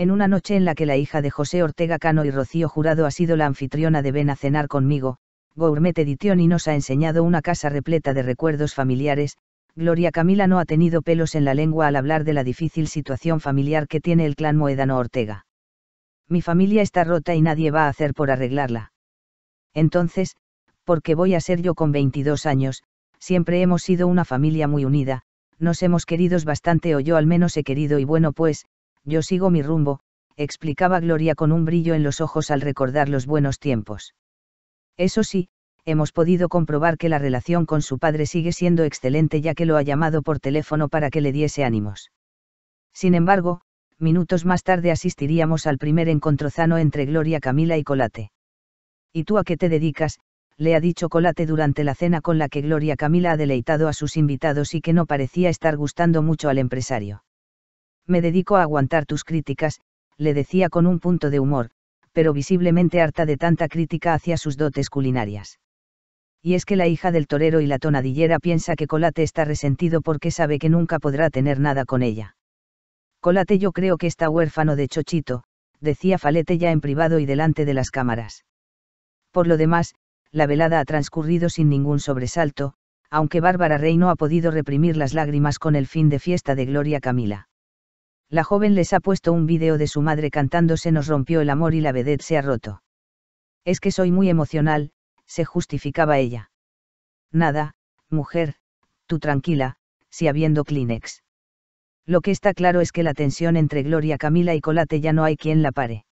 en una noche en la que la hija de José Ortega Cano y Rocío Jurado ha sido la anfitriona de Ven a cenar conmigo, Gourmet Edition y nos ha enseñado una casa repleta de recuerdos familiares, Gloria Camila no ha tenido pelos en la lengua al hablar de la difícil situación familiar que tiene el clan Moedano Ortega. Mi familia está rota y nadie va a hacer por arreglarla. Entonces, porque voy a ser yo con 22 años? Siempre hemos sido una familia muy unida, nos hemos querido bastante o yo al menos he querido y bueno pues, yo sigo mi rumbo, explicaba Gloria con un brillo en los ojos al recordar los buenos tiempos. Eso sí, hemos podido comprobar que la relación con su padre sigue siendo excelente ya que lo ha llamado por teléfono para que le diese ánimos. Sin embargo, minutos más tarde asistiríamos al primer encontrozano entre Gloria Camila y Colate. ¿Y tú a qué te dedicas? le ha dicho Colate durante la cena con la que Gloria Camila ha deleitado a sus invitados y que no parecía estar gustando mucho al empresario me dedico a aguantar tus críticas, le decía con un punto de humor, pero visiblemente harta de tanta crítica hacia sus dotes culinarias. Y es que la hija del torero y la tonadillera piensa que Colate está resentido porque sabe que nunca podrá tener nada con ella. Colate yo creo que está huérfano de chochito, decía Falete ya en privado y delante de las cámaras. Por lo demás, la velada ha transcurrido sin ningún sobresalto, aunque Bárbara Rey no ha podido reprimir las lágrimas con el fin de fiesta de Gloria Camila la joven les ha puesto un vídeo de su madre cantando Se nos rompió el amor y la vedette se ha roto. Es que soy muy emocional, se justificaba ella. Nada, mujer, tú tranquila, si habiendo Kleenex. Lo que está claro es que la tensión entre Gloria Camila y Colate ya no hay quien la pare.